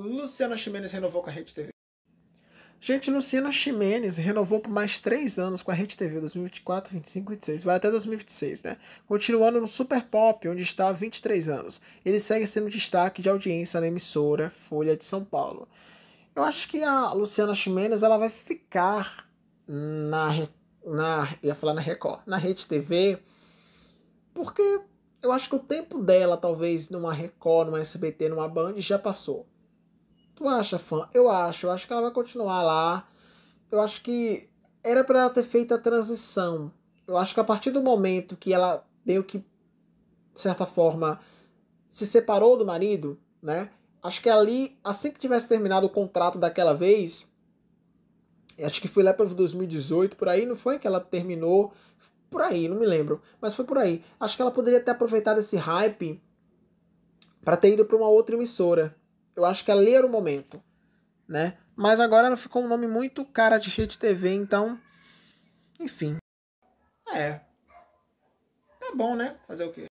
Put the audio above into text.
Luciana Ximenes renovou com a Rede TV. Gente, Luciana Ximenes renovou por mais três anos com a Rede TV, 2024, 25, 26, vai até 2026, né? Continuando no Super Pop, onde está há 23 anos. Ele segue sendo destaque de audiência na emissora Folha de São Paulo. Eu acho que a Luciana Ximenes ela vai ficar na, na ia falar na Record, na Rede TV, porque eu acho que o tempo dela, talvez numa Record, numa SBT, numa Band, já passou. Tu acha, fã? Eu acho. Eu acho que ela vai continuar lá. Eu acho que era para ela ter feito a transição. Eu acho que a partir do momento que ela meio que, de certa forma, se separou do marido, né? Acho que ali, assim que tivesse terminado o contrato daquela vez, acho que foi lá para 2018, por aí, não foi que ela terminou? Por aí, não me lembro, mas foi por aí. Acho que ela poderia ter aproveitado esse hype para ter ido para uma outra emissora, eu acho que é ler o momento, né? Mas agora ela ficou um nome muito cara de rede TV, então. Enfim. É. Tá bom, né? Fazer o quê?